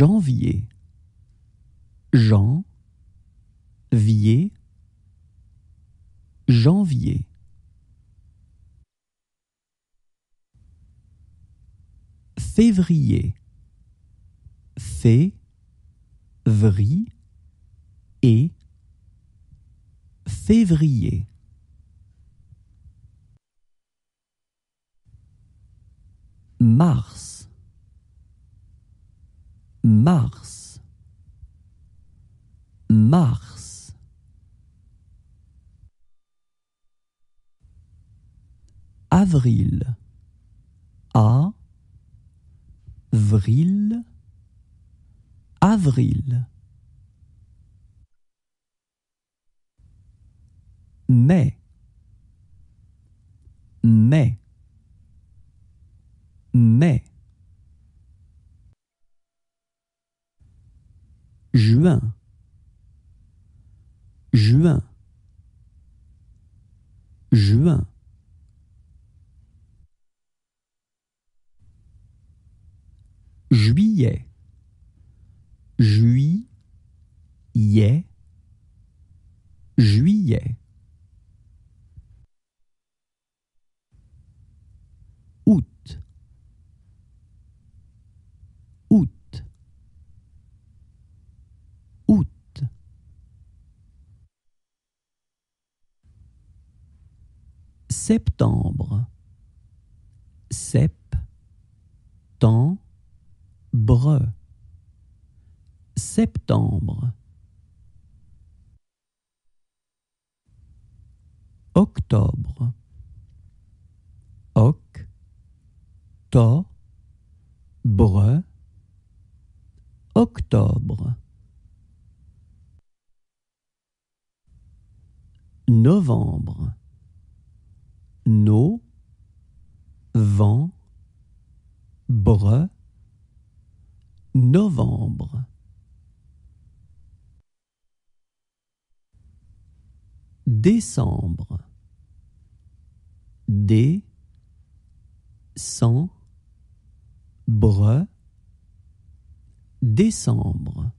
janvier. Jean, vier, janvier. Février. Fé, et février. Mars. Mars. Mars. Avril. A. Avril. Mai. juin, juin, juin. Juillet, juillet, juillet. septembre, septembre, septembre, octobre, octobre, octobre. novembre no, vent, bre, novembre. Décembre. Dé, cent, bre, décembre.